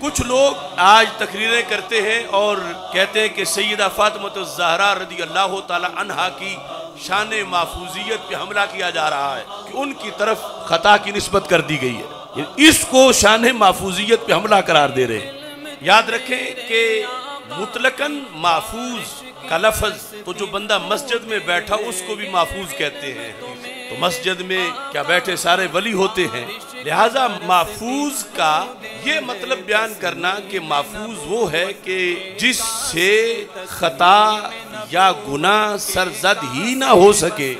कुछ लोग आज तकरीरें करते हैं और कहते हैं कि सैदा फातमत जहरा रदी अल्लाह तहा की शान महफूजियत पे हमला किया जा रहा है कि उनकी तरफ खता की नस्बत कर दी गई है इसको शान महफूजियत पे हमला करार दे रहे हैं याद रखें कि मुतलकन महफूज का लफज तो जो बंदा मस्जिद में बैठा उसको भी महफूज कहते हैं तो मस्जिद में क्या बैठे सारे वली होते हैं लिहाजा महफूज का ये मतलब बयान करना कि महफूज वो है कि जिससे खता या गुना सरजद ही ना हो सके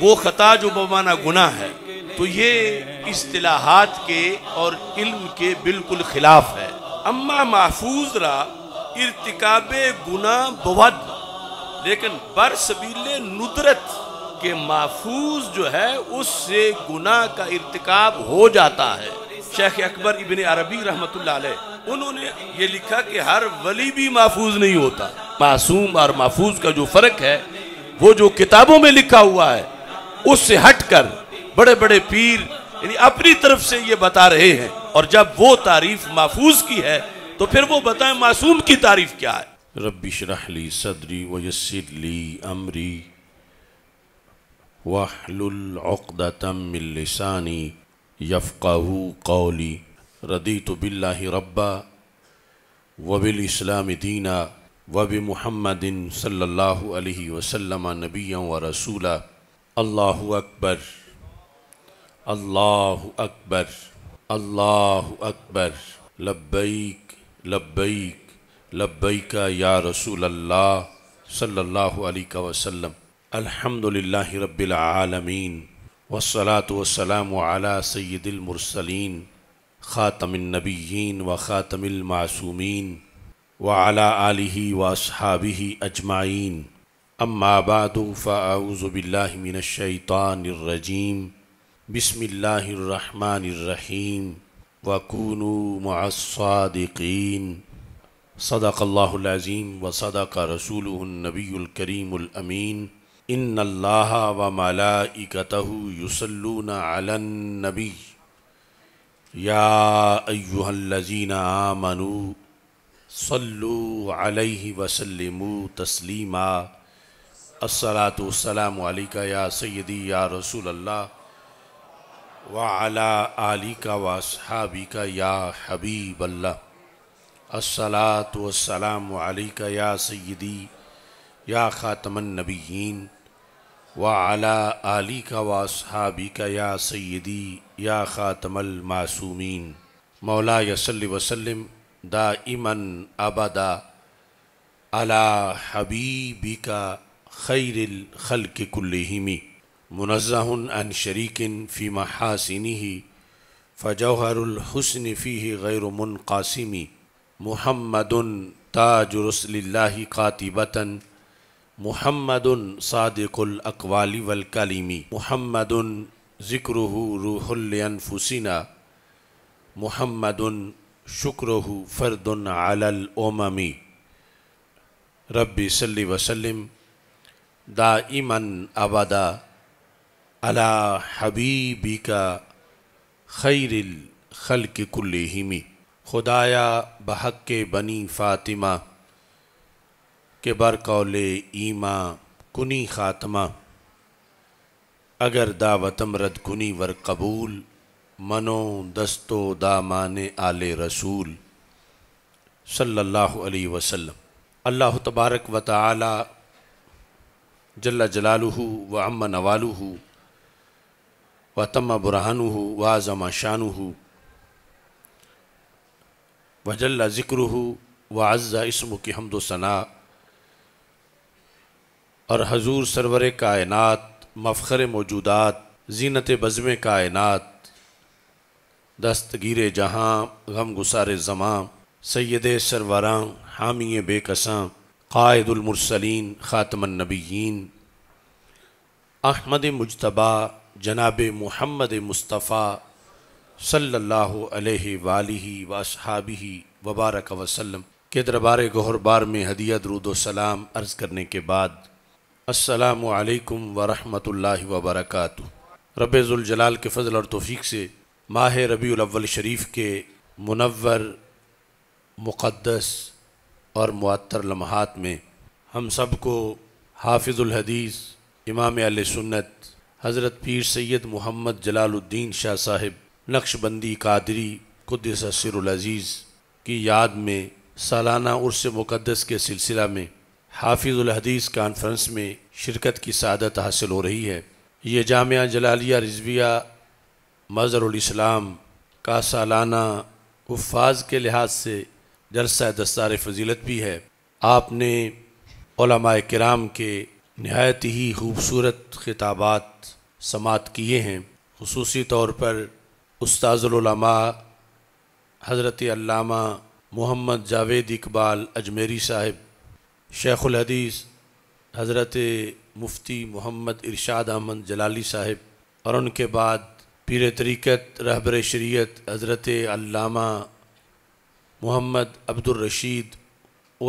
वो खता जो बमाना गुना है तो ये इस्तलाहात के और इल्म के बिल्कुल खिलाफ है अम्मा महफूज रा इरतकब गुना बवद लेकिन बरसबीले नुदरत के महफूज जो है उससे गुना का इरतकब हो जाता है शेख अकबर इबन अरबी रहमत उन्होंने ये लिखा कि हर वली भी महफूज नहीं होता मासूम और महफूज का जो फ़र्क है वो जो किताबों में लिखा हुआ है उससे हटकर बड़े बड़े पीर यानी अपनी तरफ से ये बता रहे हैं और जब वो तारीफ महफूज की है तो फिर वो बताएं मासूम की तारीफ क्या है रबी शराहली सदरी वी अमरी वहलुलदम मिलसानी यफ़ाह कौली रदी तो बिल्ला रब्बा वबिल इस्लाम दीना वब महमदिन सल्ला वसलम नबी व रसूला अल्लाह अकबर अल्लाह अकबर अल्लाह अकबर लब्बैक लब्बैक लब्बैक या रसूल अल्लाह सल्लल्लाहु अलैहि वसल्लम अल्हम्दुलिल्लाह रब्बिल आलमीन वसलात वसलाम आला सैदिलमरसलिन ख़ातमनबीन व ख़ातमिलमासूमीन व आला आलि व सहाबी अजमाइन अम्माबाद फ़ाऊज़बिल्लिमिनशैतानरजीम बसमिल्लाम वकून मसादीन सदाक़ल्लाज़ीम व सदा का रसूल नबीकरीमीन इन अल्लाह व मलाइकतह युसल्लून अलन नबी या अyyuhallazina आमनु सल्लु अलैहि वसल्लिमु तस्लीमा अस्सलातु वस्सलामु अलैका या सय्यदी या रसूल अल्लाह व अला आलिका व असहाबिका या हबीब अल्लाह अस्सलातु वस्सलामु अलैका या सय्यदी या ख़ातमन नबीयीन वाला आली का वासहाबी का या सैदी या ख़ातमल मासूमीन मौला यसल वसलम दा इमन अबदा अला हबीबी का खैरिल खल के कुल्लहिमी मुनज़न शरीकिन फ़ी महासिनी ही फ़जौहरहसन फ़ी गैरमन कासिमी मुहमदन ताजुरसल्ला कातिबतन मोहम्मद सादिकुल अकवाली वल कलीमी मोहम्मद ज़िक्र रूहलफुसिना मोहम्मद शुक्र फ़र्दन आलल ओममी रब्बी सल्ली वसलम दाइमन अबदा अला हबीबी का खैरिल खल के कुल्लिमी खुदाया बहक के बनी फ़ातिमा बर कौल ईमा कुनी ख़ात्मा अगर दावतम रद कुनी वर कबूल मनो दस्तो दामान आले रसूल सल्लल्लाहु अलैहि वसल्लम अल्लाह तबारक व ताली जल्ला जलालुहु व अम नवालुहु व तम बुरहानुहु व आजमा शानुहु व जल्ला ज़िक्रुहु व अज़्ज़ा इसम की हमदोसना और हजूर सरवर कायनत मफ़र मौजूदात जीनत बज़म कायनत दस्तगीर जहाँ गम गुसार जमां सैद सरवरा हामी बेकसा कायदुलमरसलिन ख़ातमनबीन अहमद मुशतबा जनाब महमद मुस्तफ़ा सल्ला अलैहि वालही वसहाबी वबारक वसलम के दरबार गहरबार में हदिया दरूदोसलाम अर्ज़ करने के बाद असलकम वरहमल वबरक जलाल के फ़ल और तोफ़ी से माह रबी अव्वल शरीफ के मुनवर मुक़दस और मअतर लम्हात में हम सब को हाफिज़ुलहदीस इमाम आल सुन्नत हज़रत पीर सैद मोहम्मद जलालुद्दीन शाह साहिब नक्शबंदी कादरी कुदसरज़ीज़ की याद में सालाना उर्स मुक़दस के सिलसिला में हाफिज़ुल हदीस कॉन्फ्रेंस में शिरकत की सादत हासिल हो रही है ये जामिया जलालिया रिजविया मज़रूलस्लाम का सालाना उफाज के लिहाज से जलसा दस्तार फजीलत भी है आपने कराम के नहायत ही खूबसूरत खिताबात समात किए हैं खसूस तौर पर उस्ताज़ुलमा हज़रत मोहम्मद जावेद इकबाल अजमेरी साहब शेख़ुलहदीस हज़रत मुफ्ती मोहम्मद इरशाद अहमद जलाली साहब और उनके बाद पीर तरीक़त रहबर शरीत हज़रत अल्लामा मोहम्मद अब्दुलरशीद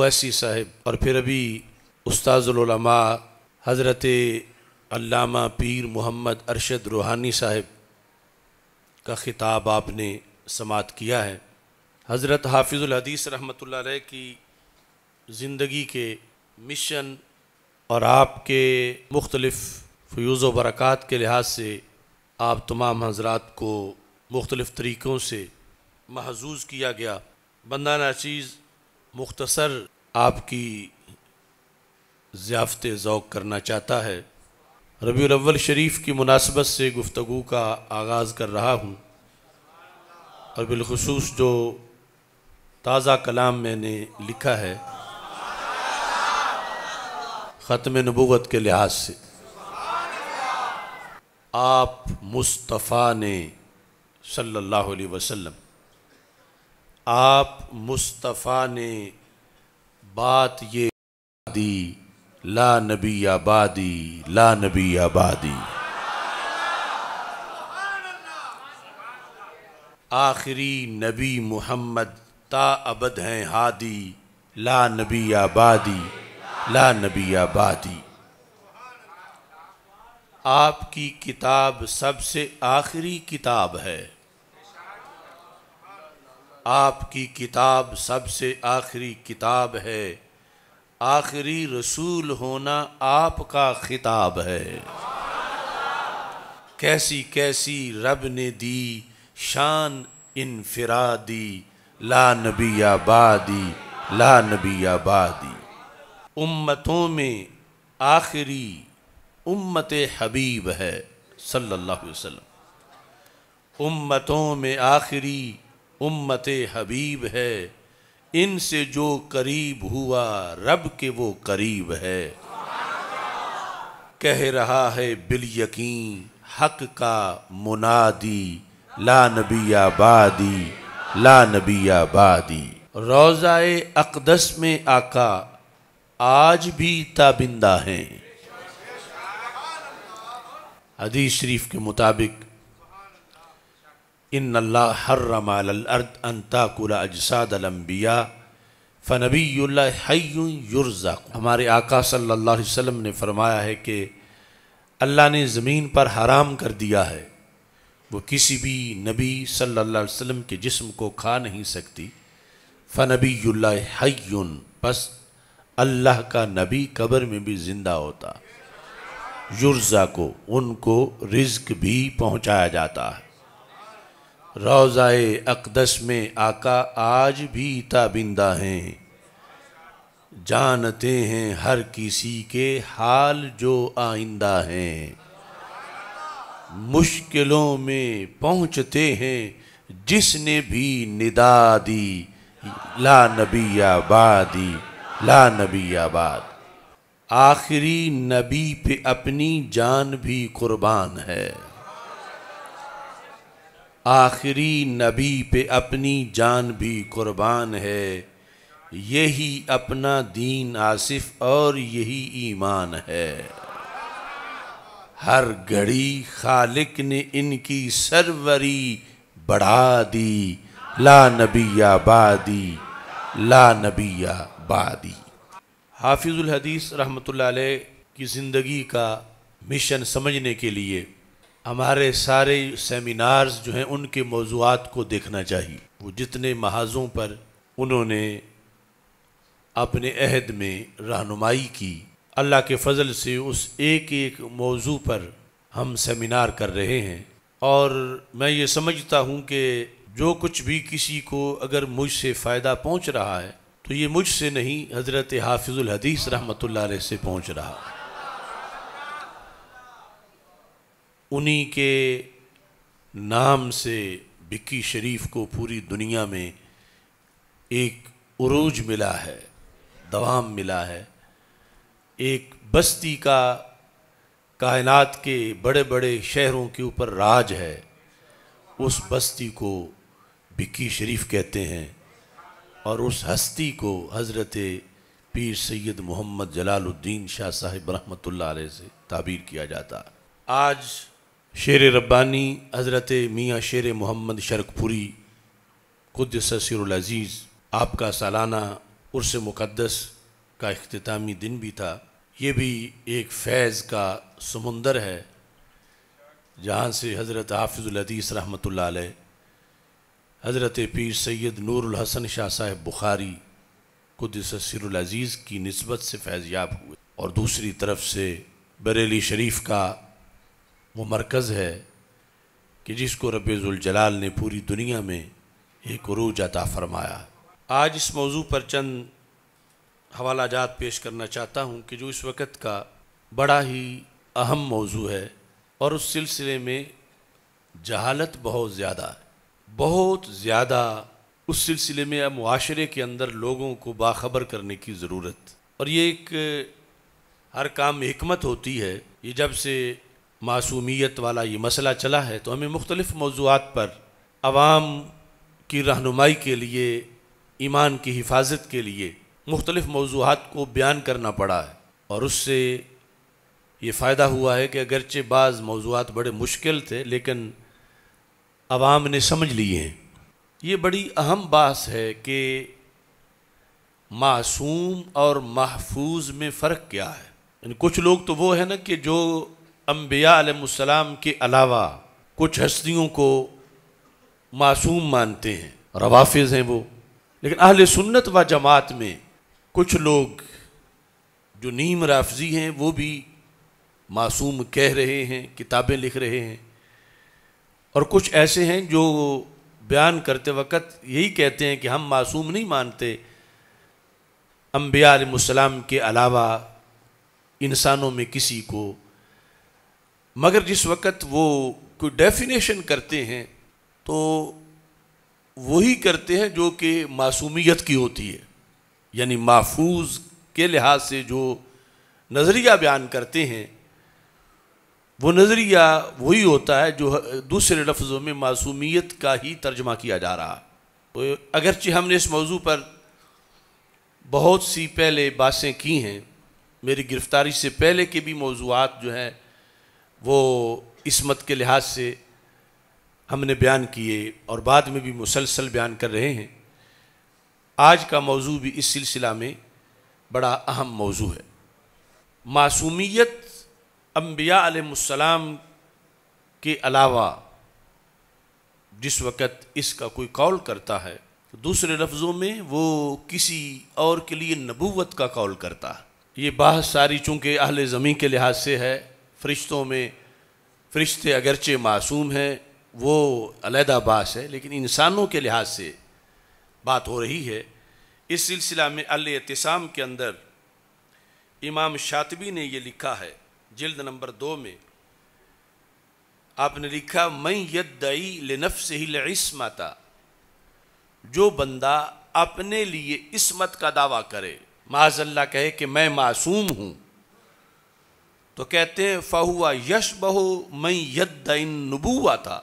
ओसी साहिब और फिर अभी उस्ताज़ुलमा हज़रत अल्लामा पीर मोहम्मद अरशद रूहानी साहिब का ख़िताब आपने समात किया है हज़रत हाफिज़ुल हदीस रहमतुल्लाह की ज़िंदगी के मिशन और आपके मुख्तलफ़ फ्यूज़ वरक़ात बरक़ात के लिहाज से आप तमाम हजरात को मुख्तलिफ़ तरीक़ों से महजूज़ किया गया बंदा नाचीज़ मुख्तसर आपकी ज़ियाफ़त ओक़ करना चाहता है रबी अव्वल शरीफ की मुनासबत से गुफ्तु का आगाज़ कर रहा हूँ और बिलखसूस जो ताज़ा कलाम मैंने लिखा है ख़त्म नबूत के लिहाज से आप मुस्तफ़ा ने सल्लल्लाहु अलैहि वसल्लम आप मुस्तफ़ा ने बात ये दी ला नबी आबादी ला नबी आबादी आखिरी नबी मोहम्मद अबद हैं हादी ला नबी आबादी ला नबी आबादी आपकी किताब सबसे आखिरी किताब है आपकी किताब सबसे आखिरी किताब है आखिरी रसूल होना आपका खिताब है कैसी कैसी रब ने दी शान इनफरादी ला नबी आबादी ला नबी आबादी उम्मतों में आखिरी उम्मत हबीब है सल्लल्लाहु अलैहि वसल्लम उम्मतों में आखिरी उम्मत हबीब है इनसे जो करीब हुआ रब के वो करीब है कह रहा है बिल यकीन हक का मुनादी ला नबी आबादी ला नबी आबादी रोज़ा अकदस में आका आज भी ताबिंदा हैं हदीस शरीफ के मुताबिक इन अल्लाह हर्रम अर्द अंताकुला अजसाद अलम्बिया फ़नबी हयुर्जा हमारे आका सल्लल्लाहु अलैहि वसल्लम ने फरमाया है कि अल्लाह ने ज़मीन पर हराम कर दिया है वो किसी भी नबी सल्लल्लाहु अलैहि वसल्लम के जिस्म को खा नहीं सकती फ़नबी हय बस अल्लाह का नबी कब्र में भी ज़िंदा होता युर्जा को उनको रिज्क भी पहुंचाया जाता है रोज़ाए अकदस में आका आज भी ताबिंदा हैं जानते हैं हर किसी के हाल जो आइंदा हैं मुश्किलों में पहुंचते हैं जिसने भी निदा दी ला नबी आबादी ला नबी आबाद आखिरी नबी पे अपनी जान भी कुर्बान है आखिरी नबी पे अपनी जान भी कुर्बान है यही अपना दीन आसिफ और यही ईमान है हर घड़ी खालिक ने इनकी सरवरी बढ़ा दी ला नबी आबादी ला नबिया बादी हाफिजुल हदीस रहमतुल्लाह की ज़िंदगी का मिशन समझने के लिए हमारे सारे सेमिनार्स जो हैं उनके मौजूद को देखना चाहिए वो जितने महाजों पर उन्होंने अपने अहद में रहनुमाई की अल्लाह के फजल से उस एक एक मौजू पर हम सेमिनार कर रहे हैं और मैं ये समझता हूँ कि जो कुछ भी किसी को अगर मुझसे फ़ायदा पहुँच रहा है तो ये मुझसे नहीं हज़रत हाफिज़ुल हदीस रहमत से पहुंच रहा उन्हीं के नाम से बिक्की शरीफ को पूरी दुनिया में एक उरूज मिला है दवाम मिला है एक बस्ती का कायनात के बड़े बड़े शहरों के ऊपर राज है उस बस्ती को बिक्की शरीफ कहते हैं और उस हस्ती को हज़रत पीर सैद मोहम्मद जलालुद्दीन शाह साहिब रहमत से ताबीर किया जाता आज शेर रब्बानी हज़रत मियाँ शेर मोहम्मद शरकपुरी खुद ससरजीज़ आपका सालाना उर्स मुक़दस का अख्तामी दिन भी था ये भी एक फैज़ का समंदर है जहाँ से हज़रत हाफिज़ुलदीस रहमत आ हज़रत पीर सैद नूरुल हसन शाह साहेब बुखारी कुदसरज़ीज़ की नस्बत से फैज़याब हुए और दूसरी तरफ से बरेली शरीफ का वो मरकज़ है कि जिसको रबीज़ुलजलाल ने पूरी दुनिया में एक रूज अता फरमाया आज इस मौजू पर चंद हवाला जात पेश करना चाहता हूँ कि जो इस वक्त का बड़ा ही अहम मौजू है और उस सिलसिले में जहालत बहुत ज़्यादा है बहुत ज़्यादा उस सिलसिले में या माशरे के अंदर लोगों को बाखबर करने की ज़रूरत और ये एक हर काम हमत होती है ये जब से मासूमियत वाला ये मसला चला है तो हमें मुख्तलिफ़ मौजूद पर आवाम की रहनुमाई के लिए ईमान की हिफाजत के लिए मुख्तलिफ़ मौजूद को बयान करना पड़ा है और उससे ये फ़ायदा हुआ है कि अगरचे बाज़ मौजूद बड़े मुश्किल थे लेकिन आवाम ने समझ लिए हैं ये बड़ी अहम बात है कि मासूम और महफूज में फ़र्क क्या है कुछ लोग तो वो है ना कि जो अम्बियालाम के अलावा कुछ हस्तियों को मासूम मानते हैं रवाफिज हैं वो लेकिन अहल सुन्नत व जमात में कुछ लोग जो नीम राफजी हैं वो भी मासूम कह रहे हैं किताबें लिख रहे हैं और कुछ ऐसे हैं जो बयान करते वक़्त यही कहते हैं कि हम मासूम नहीं मानते अम्बियालम के अलावा इंसानों में किसी को मगर जिस वक़्त वो कोई डेफिनेशन करते हैं तो वही करते हैं जो कि मासूमियत की होती है यानी महफूज के लिहाज से जो नज़रिया बयान करते हैं वो नज़रिया वही होता है जो दूसरे लफ्ज़ों में मासूमियत का ही तर्जमा किया जा रहा तो अगरचे हमने इस मौजू पर बहुत सी पहले बातें की हैं मेरी गिरफ़्तारी से पहले के भी मौजूद जो हैं वो इसमत के लिहाज से हमने बयान किए और बाद में भी मुसलसल बयान कर रहे हैं आज का मौजू भी इस सिलसिला में बड़ा अहम मौजू है मासूमियत अम्बिया आलम के अलावा जिस वक़्त इसका कोई कौल करता है तो दूसरे लफ्ज़ों में वो किसी और के लिए नबूवत का कौल करता है ये बाह सारी चूँकि अहल ज़मीन के लिहाज से है फरिश्तों में फरिश्ते अगरचे मासूम हैं वो अलहदा बास है लेकिन इंसानों के लिहाज से बात हो रही है इस सिलसिला में अल के अंदर इमाम शातबी ने ये लिखा है जिल्द नंबर दो में आपने लिखा मैं यदई लिनफ से ही लस्मता जो बंदा अपने लिए इसमत का दावा करे माजल्ला कहे कि मैं मासूम हूं तो कहते हैं फ़हुआ यश बहु मैं यद्दीन नबूआ था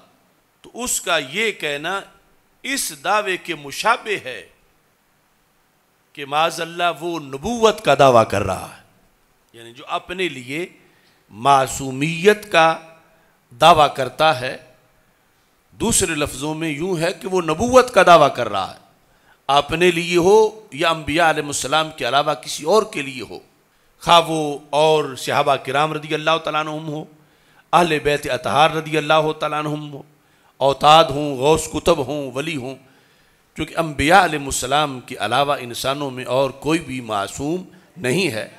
तो उसका ये कहना इस दावे के मुशाबे है कि माजल्ला वो नबूवत का दावा कर रहा है यानी जो अपने लिए मासूमियत का दावा करता है दूसरे लफ्ज़ों में यूँ है कि वो नबूवत का दावा कर रहा है अपने लिए हो या अम्बिया आलम के अलावा किसी और के लिए हो खा वो और शहाबा कराम रदी अल्लाह तुम हो अहल बैत अतहार रदी अल्लाह तुम हो अवताद हों गौस कुतब हों वली हों क्योंकि अम्बिया आलम के अलावा इंसानों में और कोई भी मासूम नहीं है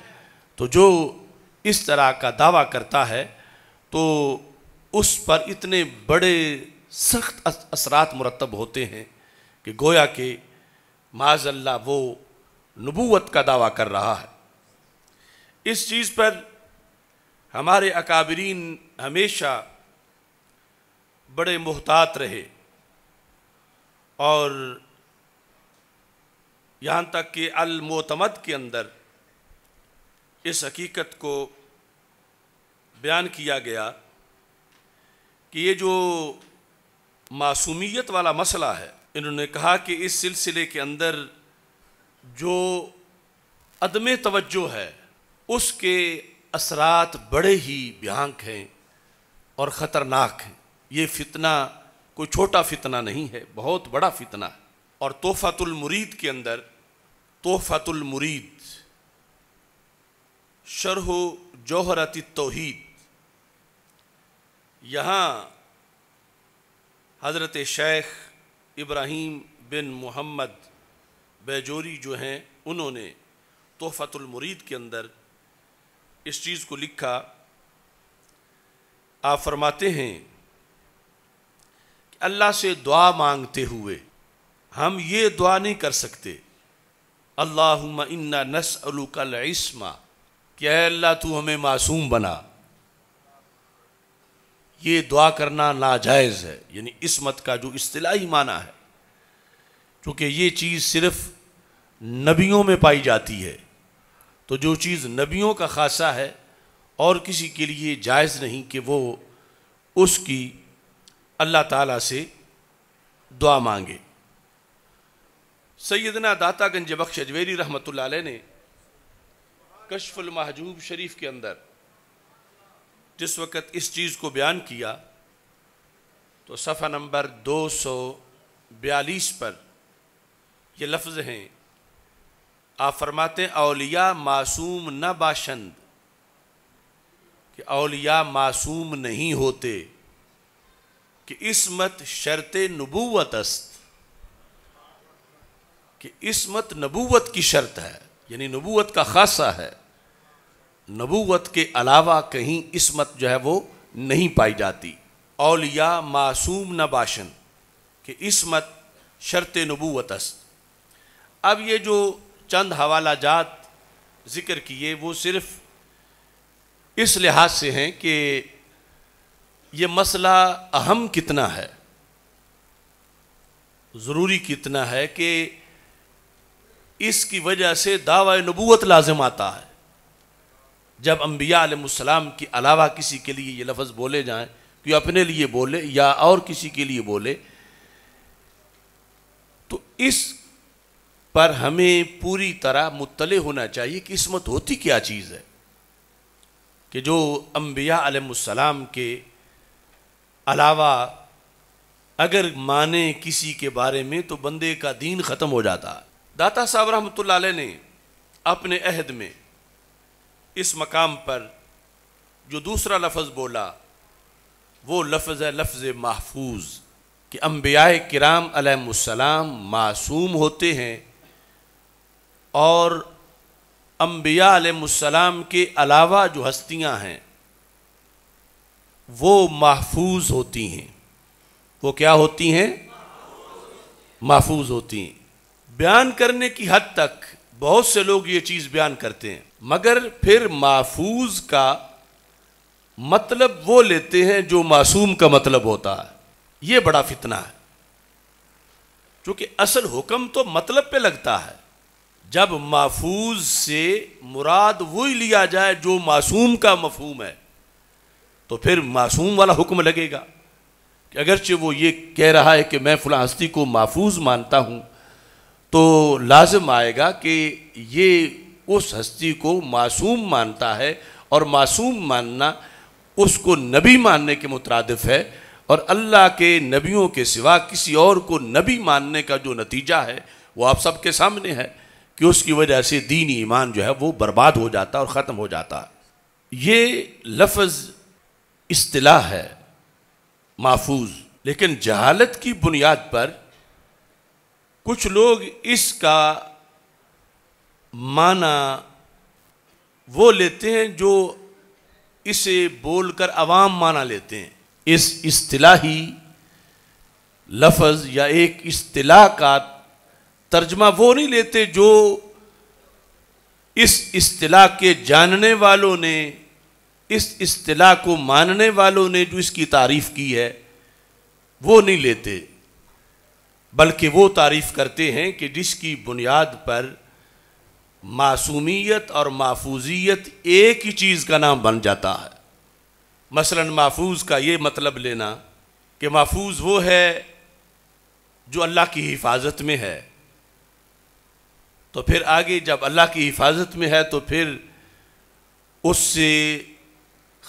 तो जो इस तरह का दावा करता है तो उस पर इतने बड़े सख्त असरात मुरतब होते हैं कि गोया के माजल्ला वो नबूत का दावा कर रहा है इस चीज़ पर हमारे अकाबरीन हमेशा बड़े मोहतात रहे और यहाँ तक कि अलमोतमद के अंदर इस हकीकत को बयान किया गया कि ये जो मासूमियत वाला मसला है इन्होंने कहा कि इस सिलसिले के अंदर जो अदम तवज्जो है उसके असरात बड़े ही भयांक हैं और ख़तरनाक हैं ये फितना कोई छोटा फितना नहीं है बहुत बड़ा फितना है और तोहफ़ातुल के अंदर तोहफ़ातुल शरह जौहरत तोहीद यहाँ हज़रत शेख इब्राहीम बिन मोहम्मद बेजोरी जो हैं उन्होंने तोहफ़तुलमरीद के अंदर इस चीज़ को लिखा आप फरमाते हैं कि अल्लाह से दुआ मांगते हुए हम ये दुआ नहीं कर सकते अल्लाह इन्ना नस इसमा क्या अल्लाह तू हमें मासूम बना ये दुआ करना नाजायज़ है यानी इस मत का जो अतलाही माना है क्योंकि ये चीज़ सिर्फ़ नबियों में पाई जाती है तो जो चीज़ नबियों का खासा है और किसी के लिए जायज़ नहीं कि वो उसकी अल्लाह ताला से दुआ मांगे सैदना दातागंज बख्श अजवेरी रहमत ने कशफुल महजूब शरीफ के अंदर जिस वक़्त इस चीज़ को बयान किया तो सफ़ा नंबर दो सौ बयालीस पर ये लफ्ज़ हैं आप फरमाते अलिया मासूम न बाशंद कि अलिया मासूम नहीं होते कि इसमत शर्त नबूवत अस्त कि इसमत नबूवत की शर्त है यानी नबूवत का खासा है नबूवत के अलावा कहीं इसमत जो है वो नहीं पाई जाती औलिया मासूम न बाशन कि इसमत शर्त नबूवतस अब ये जो चंद हवाला जात ज़िक्र किए वो सिर्फ़ इस लिहाज से हैं कि ये मसला अहम कितना है ज़रूरी कितना है कि इसकी वजह से दावा नबूत लाजम आता है जब अम्बिया आलम के अलावा किसी के लिए ये लफ्ज़ बोले जाएँ कि अपने लिए बोले या और किसी के लिए बोले तो इस पर हमें पूरी तरह मुतल होना चाहिए कि इसमत होती क्या चीज़ है कि जो अम्बिया आलम के अलावा अगर माने किसी के बारे में तो बंदे का दीन ख़त्म हो जाता दाता साहब रहमत ने अपने अहद में इस मकाम पर जो दूसरा लफ्ज़ बोला वो लफ्ज़ है लफ्ज़ महफूज कि अम्बिया कराम मासूम होते हैं और अम्बिया अलैहिस्सलाम के अलावा जो हस्तियां हैं वो महफूज होती हैं वो क्या होती हैं महफूज होती हैं बयान करने की हद तक बहुत से लोग ये चीज़ बयान करते हैं मगर फिर माफूज का मतलब वो लेते हैं जो मासूम का मतलब होता है ये बड़ा फितना है क्योंकि असल हुक्म तो मतलब पे लगता है जब माफूज से मुराद वही लिया जाए जो मासूम का मफहूम है तो फिर मासूम वाला हुक्म लगेगा कि अगरचे वो ये कह रहा है कि मैं फला हस्ती को माफूज मानता हूँ तो लाजम आएगा कि ये उस हस्ती को मासूम मानता है और मासूम मानना उसको नबी मानने के मुतरद है और अल्लाह के नबियों के सिवा किसी और को नबी मानने का जो नतीजा है वो आप सबके सामने है कि उसकी वजह से दीन ईमान जो है वो बर्बाद हो जाता और ख़त्म हो जाता ये लफज अतलाह है महफूज लेकिन जहालत की बुनियाद पर कुछ लोग इसका माना वो लेते हैं जो इसे बोलकर आवाम माना लेते हैं इस इस्तिलाही लफज या एक इस्तिलाह का तर्जमा वो नहीं लेते जो इस इस्तिलाह के जानने वालों ने इस इस्तिलाह को मानने वालों ने जो इसकी तारीफ़ की है वो नहीं लेते बल्कि वो तारीफ़ करते हैं कि जिसकी बुनियाद पर मासूमियत और महफूजियत एक ही चीज़ का नाम बन जाता है मसलन महफूज का ये मतलब लेना कि महफूज वो है जो अल्लाह की हिफाजत में है तो फिर आगे जब अल्लाह की हिफाजत में है तो फिर उससे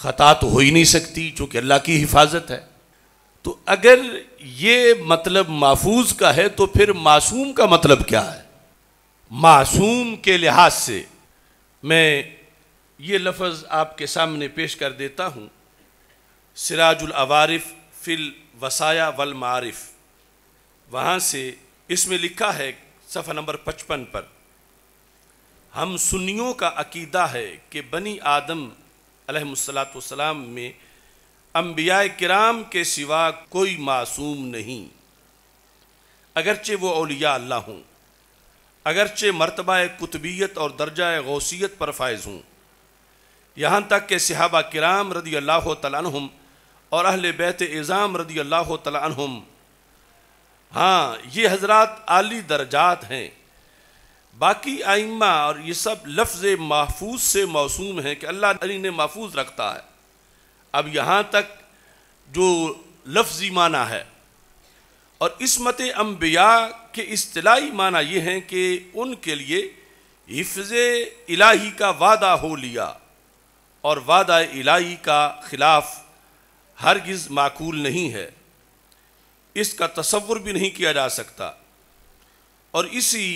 ख़ता तो हो ही नहीं सकती चूँकि अल्लाह की हिफाजत है तो अगर ये मतलब महफूज का है तो फिर मासूम का मतलब क्या है मासूम के लिहाज से मैं ये लफ्ज़ आपके सामने पेश कर देता हूँ सिराजुलवारिफ फिल वसाया वल मारिफ वहाँ से इसमें लिखा है सफ़ा नंबर पचपन पर हम सुन्नियों का अकीदा है कि बनी आदम अलहसलाम में अम्बिया कराम के सिवा कोई मासूम नहीं अगरचे वो अलिया अल्लाह हों अगरचे मरतबा कुतबीत और दर्जा गौसीत पर फायज हूँ यहाँ तक के सिहाबा कराम रदी अल्लाह तम और अहल बैत एज़ाम रदी अल्लाह तम हाँ ये हजरात आली दर्जात हैं बाकी आइम्मा और ये सब लफ्ज़ महफूज से मौसूम हैं कि अल्लाह ने महफूज रखता है अब यहाँ तक जो लफ्ज़ी माना है और इसमत अम्बिया के अतलाई माना यह है कि उनके लिए हिफ्ज इलाही का वादा हो लिया और वादा इलाही का खिलाफ हरगज़ माकूल नहीं है इसका तस्वुर भी नहीं किया जा सकता और इसी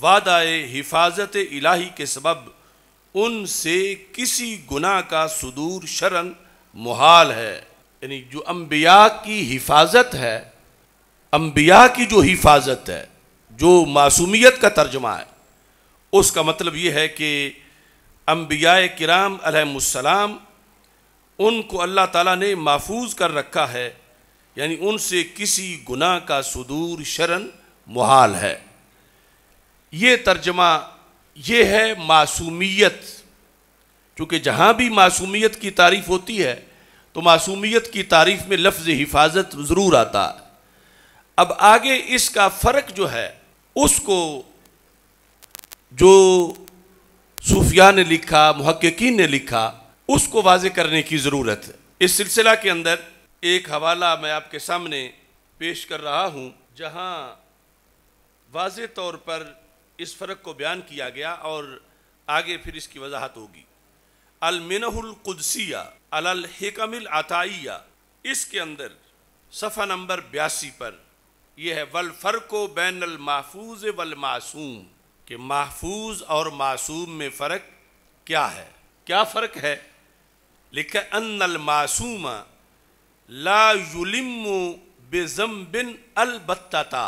वादा हिफाजत इलाही के सबब उनसे किसी गुना का सुदूर शरण मुहाल है यानी जो अम्बिया की हिफाजत है अम्बिया की जो हिफाजत है जो मासूमियत का तर्जमा है उसका मतलब ये है कि अम्बिया कराम अलहसलाम उनको अल्लाह ताला ने महफूज कर रखा है यानी उनसे किसी गुनाह का सुदूर शरण मुहाल है ये तर्जमा ये है मासूमियत चूँकि जहाँ भी मासूमियत की तारीफ़ होती है तो मासूमियत की तारीफ़ में लफ्ज़ हिफाजत ज़रूर आता है अब आगे इसका फ़र्क जो है उसको जो सूफिया ने लिखा महक्कीन ने लिखा उसको वाज करने की ज़रूरत है इस सिलसिला के अंदर एक हवाला मैं आपके सामने पेश कर रहा हूँ जहाँ वाज तौर पर इस फ़र्क को बयान किया गया और आगे फिर इसकी वजाहत होगी अल अलहकमिल आताइया इसके अंदर सफ़ा नंबर बयासी पर यह है वल फ़र्को बैन महफूज वल मासूम के महफूज और मासूम में फ़र्क क्या है क्या फ़र्क है लिख अन मासूम ला युलिम बेजम बिन अलबत्ता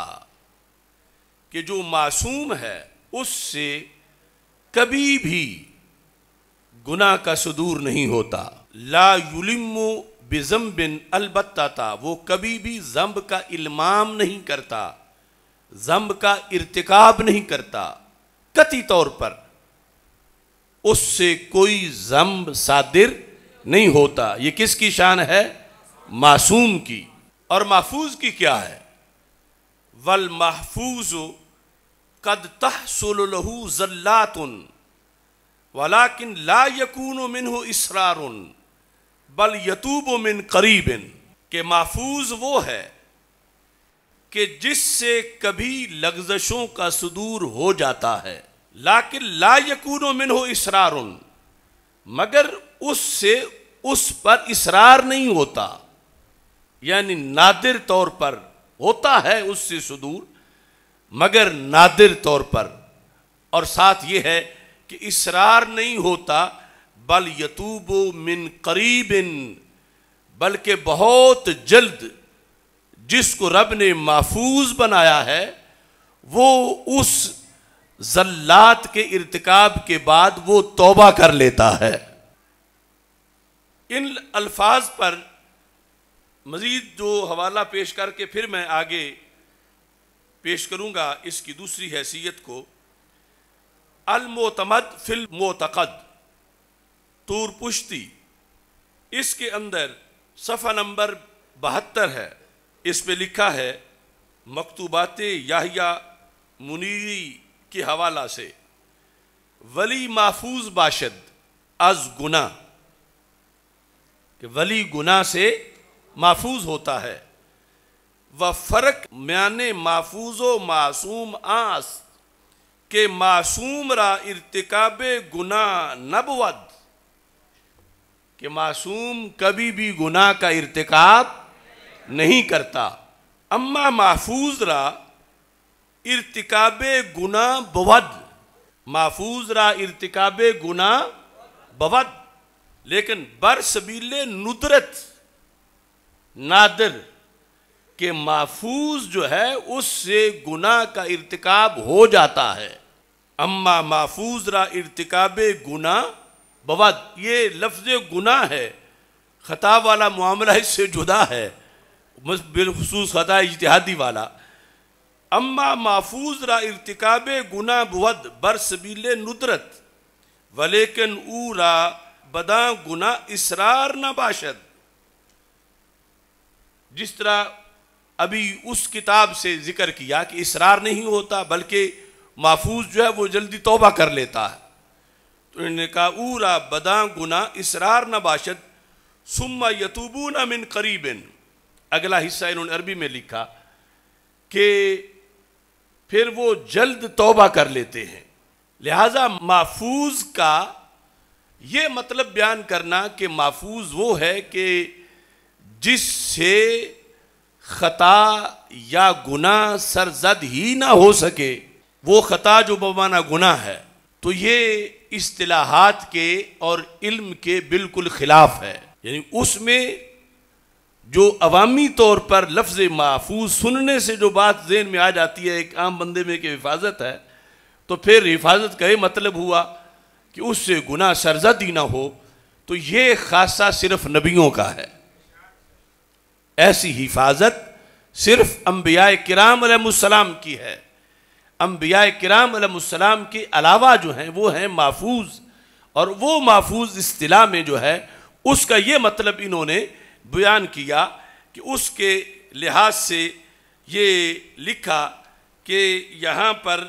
कि जो मासूम है उससे कभी भी गुनाह का सदूर नहीं होता ला युलिम बिजम बिन अलबत्ता था वो कभी भी जम्ब का इल्माम नहीं करता जम्ब का इरतकब नहीं करता कति तौर पर उससे कोई जम्ब सादिर नहीं होता ये किसकी शान है मासूम की और महफूज की क्या है वल महफूज कद तहसलहू जल्लातुन वलाकिन ला यकून मिनहु इसरारुन बल यतूब मिन करीब के महफूज वो है कि जिससे कभी लग्जशों का सुदूर हो जाता है लाकिन ला यकून मिन हो इसरार मगर उससे उस पर इसरार नहीं होता यानी नादिर तौर पर होता है उससे सुदूर मगर नादिर तौर पर और साथ ये है कि इसरार नहीं होता बल यतूब मिन करीबिन बल्कि बहुत जल्द जिसको रब ने महफूज बनाया है वो उस जल्लात के इरतकब के बाद वो तोबा कर लेता है इन अल्फाज पर मज़ीद जो हवाला पेश करके फिर मैं आगे पेश करूँगा इसकी दूसरी हैसियत को अलमोतमद फिल मोतकद तूर पुश्ती इसके अंदर सफ़ा नंबर बहत्तर है इस पे लिखा है मकतूबात याहिया मुनीरी के हवाला से वली महफूज बाशद अज गुना कि वली गुना से महफूज होता है वह फ़र्क म्याने महफूज व मासूम आस के मासूम रा इरतिकाब गुना नबवद कि मासूम कभी भी गुनाह का इरतकब नहीं करता अम्मा महफूज रहा इरतकब गुना बवद महफूज रहा इरतकब गुना बवद लेकिन बरसबील नुदरत नादर के महफूज जो है उससे गुना का इरतकब हो जाता है अम्मा महफूज रहा इरतकब गुना बवद ये लफ्ज़ गुना है ख़ता वाला मामला इससे जुदा है बिलखसूस ख़ता इजतहादी वाला अम्मा महफूज रा इरतिकाब गुना बवद बरसबील नुदरत वलेकिन ऊ रा बदा गुना इसरार न बाशद जिस तरह अभी उस किताब से ज़िक्र किया कि इसरार नहीं होता बल्कि महफूज जो है वो जल्दी तोबा कर लेता है तो इन्होंने कहा ऊरा बदा गुना इसरार बाशद सुम्मा न मिन करीबन अगला हिस्सा इन्होंने अरबी में लिखा कि फिर वो जल्द तोबा कर लेते हैं लिहाजा महफूज का ये मतलब बयान करना कि महफूज वो है कि जिससे ख़ता या गुना सरजद ही ना हो सके वो ख़ता जो बबाना गुना है तो ये असलाहत के और इल्म के बिल्कुल ख़िलाफ़ है यानी उसमें जो अवामी तौर पर लफ्ज़ महफूज सुनने से जो बात जेन में आ जाती है एक आम बंदे में कि हिफाजत है तो फिर हिफाजत का ये मतलब हुआ कि उससे गुना सरजदी ना हो तो ये खासा सिर्फ नबियों का है ऐसी हिफाजत सिर्फ अम्बिया कराम की है अम्बिया कराम के अलावा जो हैं वो हैं महफूज और वो महफूज अतलाह में जो है उसका ये मतलब इन्होंने बयान किया कि उसके लिहाज से ये लिखा कि यहाँ पर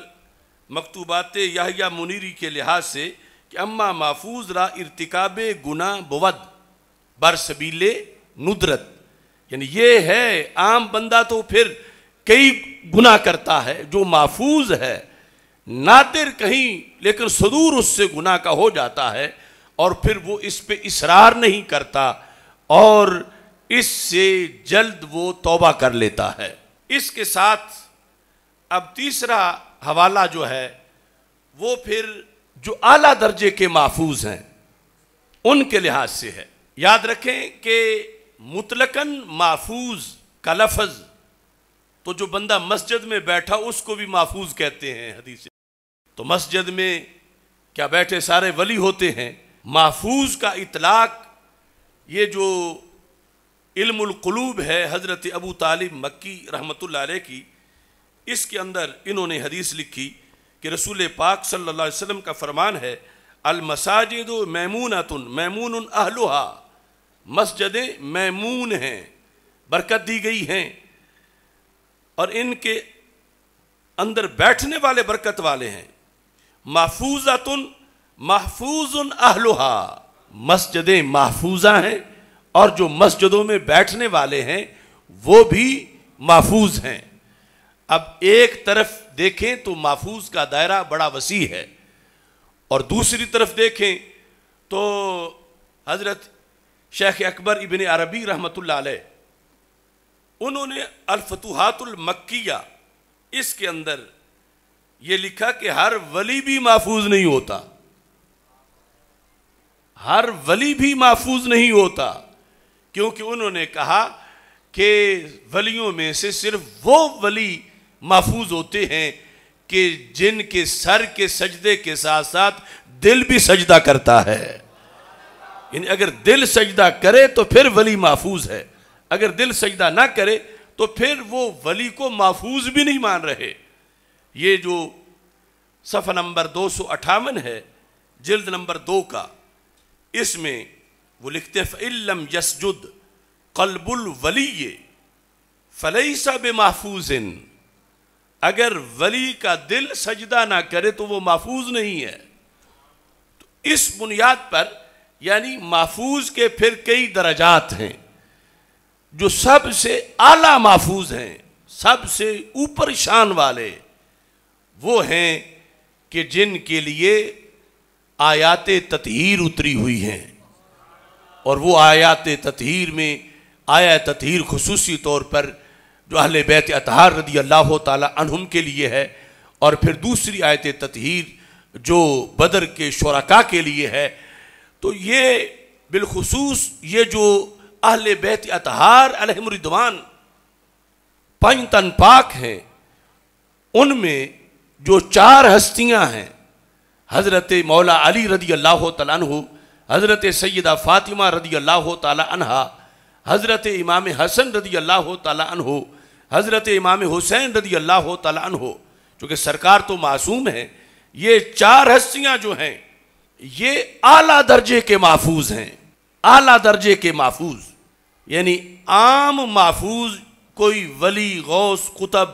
मकतूबात या मुनीरी के लिहाज से कि अम्मा महफूज रा इरतिकाब गुना बवद बरसबीले नुदरत यानी ये है आम बंदा तो फिर कई गुना करता है जो महफूज है नातिर कहीं लेकिन सदूर उससे गुना का हो जाता है और फिर वो इस पे इसरार नहीं करता और इससे जल्द वो तौबा कर लेता है इसके साथ अब तीसरा हवाला जो है वो फिर जो आला दर्जे के महफूज हैं उनके लिहाज से है याद रखें कि मुतलकन महफूज का लफज तो जो बंदा मस्जिद में बैठा उसको भी महफूज कहते हैं हदीस तो मस्जिद में क्या बैठे सारे वली होते हैं महफूज का इतलाक ये जो इल्मलूब है हज़रत अबू तालिब मक्की रहमत अलैह की इसके अंदर इन्होंने हदीस लिखी कि रसूल पाक सल्ला वसम का फरमान है अलमसाजिद मैमूनतुन मैमून अहलुहा मस्जिदें मैमून हैं बरकत दी गई हैं और इनके अंदर बैठने वाले बरकत वाले हैं महफूजातुन महफूज अहलोहा मस्जिदें महफूजा हैं और जो मस्जिदों में बैठने वाले हैं वो भी महफूज हैं अब एक तरफ देखें तो महफूज का दायरा बड़ा वसी है और दूसरी तरफ देखें तो हज़रत शेख अकबर इबन अरबी रहमतुल्लाह उन्होंने अलफतूहातुल मक्किया इसके अंदर ये लिखा कि हर वली भी महफूज नहीं होता हर वली भी महफूज नहीं होता क्योंकि उन्होंने कहा कि वलियों में से सिर्फ वो वली महफूज होते हैं कि जिनके सर के सजदे के साथ साथ दिल भी सजदा करता है यानी अगर दिल सजदा करे तो फिर वली महफूज है अगर दिल सजदा ना करे तो फिर वो वली को महफूज भी नहीं मान रहे ये जो सफ़ा नंबर दो सौ अट्ठावन है जल्द नंबर दो का इसमें वो लिखते फ़िल्म यसजुद कलबुल वली फ़लई महफूज इन अगर वली का दिल सजदा ना करे तो वो महफूज नहीं है तो इस बुनियाद पर यानी महफूज के फिर कई दर्जात हैं जो सबसे आला महफूज हैं सबसे ऊपर शान वाले वो हैं कि जिनके लिए आयात ततहीर उतरी हुई हैं और वो आयात ततहीर में आया ततहीर खसूसी तौर पर जो अहल बैत अतहार रदी अल्लाह तहम के लिए है और फिर दूसरी आयत ततहीर जो बदर के शरका के लिए है तो ये बिलखसूस ये जो अहले बैत अतहार अलहमरिदवान पंच तन पाक हैं उनमें जो चार हस्तियां हैं हज़रत मौला अली रदी अल्लाह तु हज़रत सैदा फ़ातिमा रदी अल्लाह तहा हज़रत इमाम हसन रदी अल्लाह तु हज़रत इमाम हुसैन रदी अल्लाह तु चूँकि सरकार तो मासूम है ये चार हस्तियाँ जो हैं ये आला दर्जे के महफूज हैं आला दर्जे के महफूज यानी आम महफूज कोई वली गौस कुतब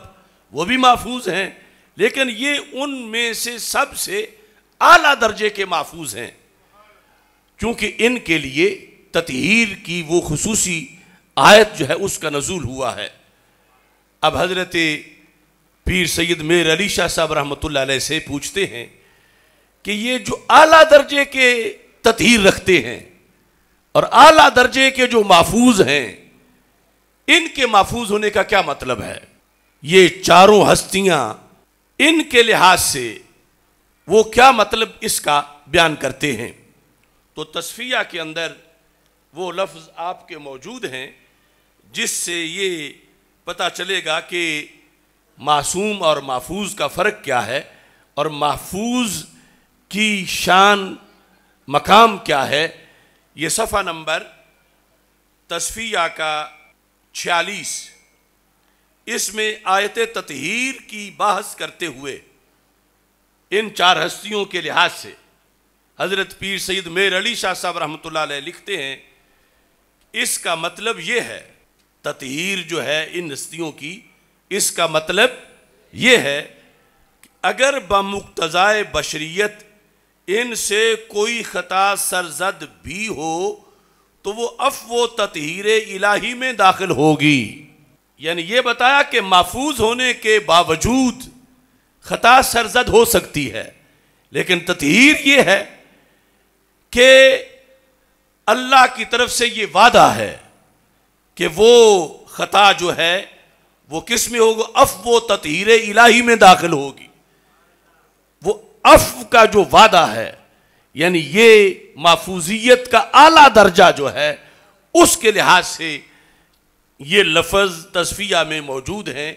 वो भी महफूज हैं लेकिन ये उनमें से सबसे आला दर्जे के महफूज हैं क्योंकि इनके लिए ततहीर की वो खसूसी आयत जो है उसका नजूल हुआ है अब हजरत पीर सैद मेर अली शाह साहब रहमत से पूछते हैं कि ये जो आला दर्जे के ततहीर रखते हैं और आला दर्जे के जो महफूज हैं इनके महफूज होने का क्या मतलब है ये चारों हस्तियां इनके लिहाज से वो क्या मतलब इसका बयान करते हैं तो तस्फिया के अंदर वो लफ्ज़ आपके मौजूद हैं जिससे ये पता चलेगा कि मासूम और महफूज का फ़र्क क्या है और महफूज की शान मकाम क्या है ये सफ़ा नंबर तस्फिया का छियालीस इसमें आयत ततहीर की बहस करते हुए इन चार हस्तियों के लिहाज से हज़रत पीर सैद मेर अली शाह साहब रहमत लिखते हैं इसका मतलब ये है ततहीर जो है इन हस्तियों की इसका मतलब ये है अगर बमुक्तज़ाए बशरीत इनसे कोई खता सरजद भी हो तो वो अफ व ततहीर इलाही में दाखिल होगी यानी ये बताया कि महफूज होने के बावजूद खता सरजद हो सकती है लेकिन ततहर ये है कि अल्लाह की तरफ से ये वादा है कि वो खता जो है वो किस में होगा अफ वो ततहर इलाही में दाखिल होगी अफ का जो वादा है यानी ये माफूजियत का आला दर्जा जो है उसके लिहाज से ये लफज तस्फिया में मौजूद हैं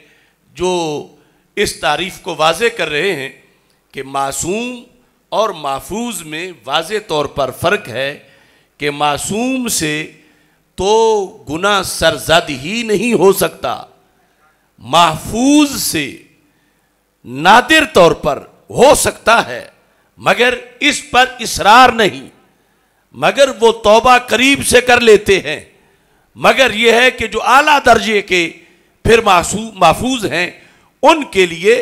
जो इस तारीफ को वाज कर रहे हैं कि मासूम और महफूज में वाज तौर पर फ़र्क है कि मासूम से तो गुना सरजद ही नहीं हो सकता महफूज से नादिर तौर पर हो सकता है मगर इस पर इसरार नहीं मगर वो तौबा करीब से कर लेते हैं मगर यह है कि जो आला दर्जे के फिर महफूज हैं उनके लिए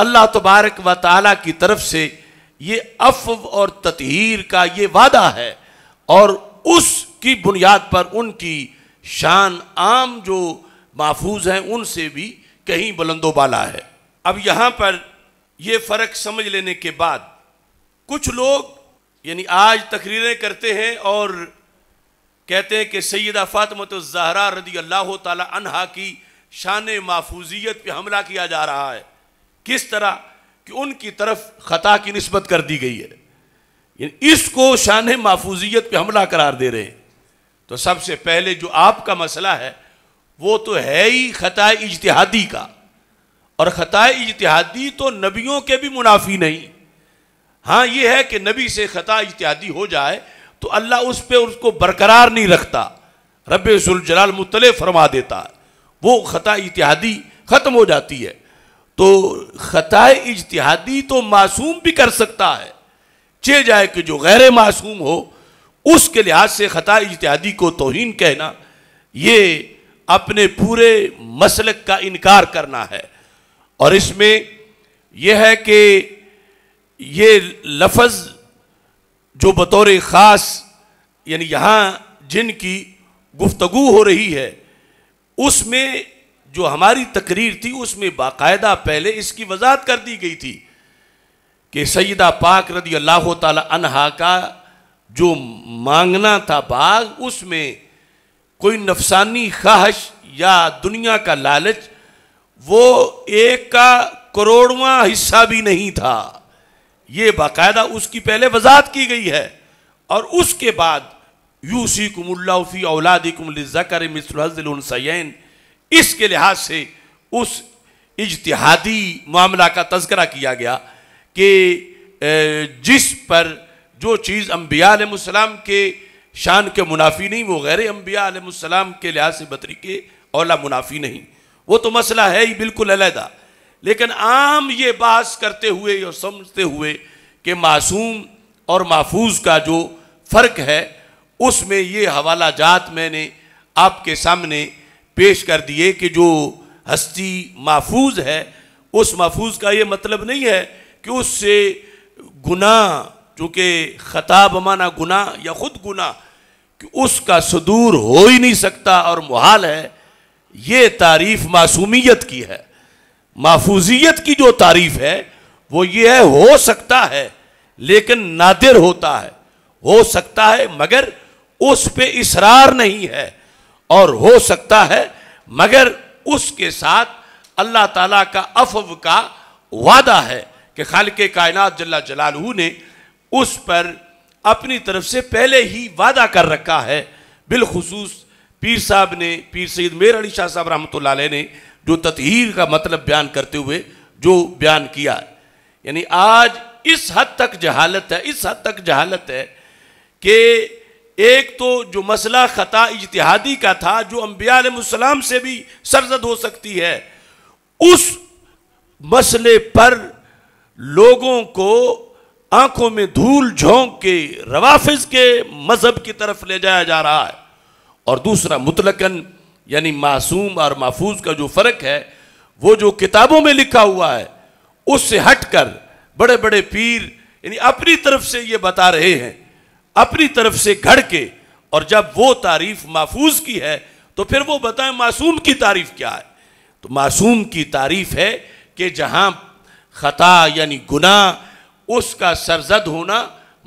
अल्लाह तबारक व ताली की तरफ से ये अफव और ततहीर का ये वादा है और उसकी बुनियाद पर उनकी शान आम जो महफूज हैं उनसे भी कहीं बुलंदोबाला है अब यहाँ पर ये फ़र्क समझ लेने के बाद कुछ लोग यानी आज तकरीरें करते हैं और कहते हैं कि सैदा फ़ातमत तो जहरा रदी अल्लाह तहा की शान महफूजियत पर हमला किया जा रहा है किस तरह कि उनकी तरफ ख़ता की नस्बत कर दी गई है इसको शान महफूजियत पर हमला करार दे रहे हैं तो सबसे पहले जो आपका मसला है वो तो है ही ख़ता इजतहादी का और ख़ता इजतहादी तो नबियों के भी मुनाफी नहीं हाँ ये है कि नबी से ख़ता इजतहादी हो जाए तो अल्लाह उस पर उसको बरकरार नहीं रखता रब जलाल फरमा देता वो ख़ता इतिहादी ख़त्म हो जाती है तो ख़ता इजतहादी तो मासूम भी कर सकता है चे जाए कि जो गैर मासूम हो उसके लिहाज से ख़ता इजतहादी को तोहन कहना ये अपने पूरे मसलक का इनकार करना है और इसमें यह है कि ये लफज जो बतौर ख़ास यानी यहाँ जिनकी गुफ्तगु हो रही है उसमें जो हमारी तकरीर थी उसमें बाकायदा पहले इसकी वजाहत कर दी गई थी कि सैदा पाक रदी अल्लाह तहा का जो मांगना था बाग उसमें कोई नफसानी ख्वाहिश या दुनिया का लालच वो एक का करोड़वा हिस्सा भी नहीं था ये बाकायदा उसकी पहले वजात की गई है और उसके बाद यूसी कुमल्लाफी औलादी कुमलकर मिसलसैन इसके लिहाज से उस इजतहादी मामला का तस्करा किया गया कि जिस पर जो चीज़ अम्बियालाम के शान के मुनाफी नहीं वो गैर अम्बियालाम के लिहाज से बतरी के औला मुनाफी नहीं वो तो मसला है ही बिल्कुल अलहदा लेकिन आम ये बात करते हुए और समझते हुए कि मासूम और महफूज का जो फ़र्क है उसमें ये हवाला जात मैंने आपके सामने पेश कर दिए कि जो हस्ती महफूज है उस महफूज का ये मतलब नहीं है कि उससे गुनाह चूँकि ख़ताब माना गुनाह या ख़ुद गुनाह कि उसका सदूर हो ही नहीं सकता और मुहाल है ये तारीफ मासूमियत की है माफूजियत की जो तारीफ है वो ये है हो सकता है लेकिन नादिर होता है हो सकता है मगर उस पे इसरार नहीं है और हो सकता है मगर उसके साथ अल्लाह ताला का अफव का वादा है कि खाल के कायनात जल्ला जलालू ने उस पर अपनी तरफ से पहले ही वादा कर रखा है बिलखसूस पीर साहब ने पीर सैद मेर अली शाह साहब रहमत ने जो तथहर का मतलब बयान करते हुए जो बयान किया यानी आज इस हद तक जहालत है इस हद तक जहालत है कि एक तो जो मसला ख़ता इजतहादी का था जो अम्बियालाम से भी सरजद हो सकती है उस मसले पर लोगों को आंखों में धूल झोंक के रवाफिज के मज़हब की तरफ ले जाया जा रहा है और दूसरा मुतलकन यानी मासूम और महफूज का जो फ़र्क है वो जो किताबों में लिखा हुआ है उससे हट कर बड़े बड़े पीर यानी अपनी तरफ से ये बता रहे हैं अपनी तरफ से घड़ के और जब वो तारीफ महफूज की है तो फिर वो बताएं मासूम की तारीफ क्या है तो मासूम की तारीफ है कि जहां ख़ता यानी गुना उसका सरजद होना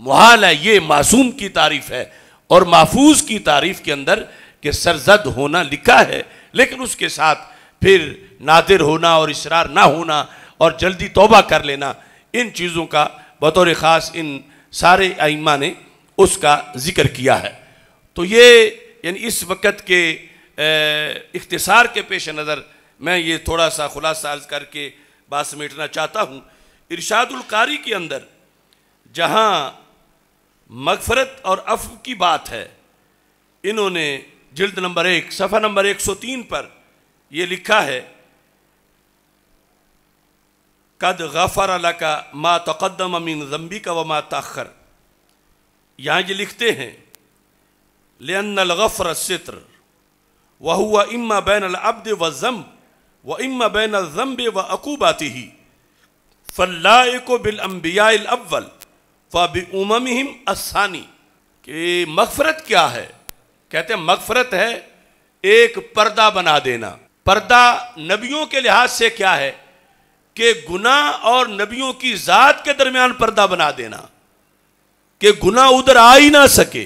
मुहाल है ये मासूम की तारीफ है और महफूज की तारीफ के अंदर कि सरजद होना लिखा है लेकिन उसके साथ फिर नादिर होना और इसरार ना होना और जल्दी तोबा कर लेना इन चीज़ों का बतौर ख़ास इन सारे आइमा ने उसका ज़िक्र किया है तो ये यानी इस वक्त के इख्तसार के पेश नज़र मैं ये थोड़ा सा खुलासा अर्ज करके बात समेटना चाहता हूँ इरशादुल्कारी के अंदर जहाँ मगफरत और अफ़ की बात है इन्होंने जल्द नंबर एक सफ़ा नंबर 103 पर यह लिखा है कद गफ़र अला का मा तकदम अमीन जम्बी का व मा तखर यहाँ ये लिखते हैं लेन गफ़र सित्र वह हुआ इम्मा बैन अब्द व ज़म व इम्मा बैन ज़म्ब व अकूबाती ही फ़ल्लाको बिल अम्बिया अव्वल फ़ब उमम हिम असानी कि मगफरत क्या है कहते हैं मगफरत है एक पर्दा बना देना पर्दा नबियों के लिहाज से क्या है कि गुना और नबियों की ज़ात के दरमियान पर्दा बना देना कि गुना उधर आ ही ना सके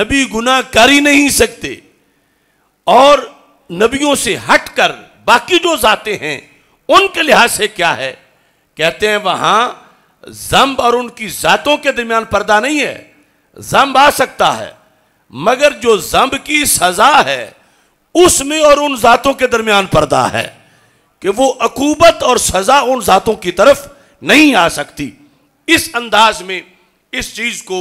नबी गुना कर ही नहीं सकते और नबियों से हट कर बाकी जो जाते हैं उनके लिहाज से क्या है कहते हैं वहां जम्ब और उनकी ज़ातों के दरमियान पर्दा नहीं है जम्ब आ सकता है मगर जो जम्ब की सज़ा है उसमें और उन ज़ातों के दरमियान पर्दा है कि वो अकूबत और सज़ा उन ज़ातों की तरफ नहीं आ सकती इस अंदाज में इस चीज़ को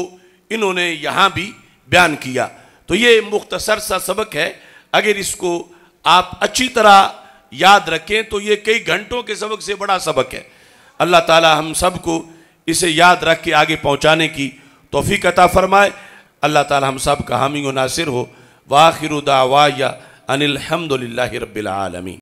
इन्होंने यहां भी बयान किया तो ये मुख्तसर सा सबक है अगर इसको आप अच्छी तरह याद रखें तो ये कई घंटों के सबक से बड़ा सबक है अल्लाह ताला हम को इसे याद रख के आगे पहुँचाने की तोफ़ी कता फ़रमाए अल्लाह ताला हम सब का हामी नासिर हो वाखिर दावा या अनिलहमदिल्ला रबालमी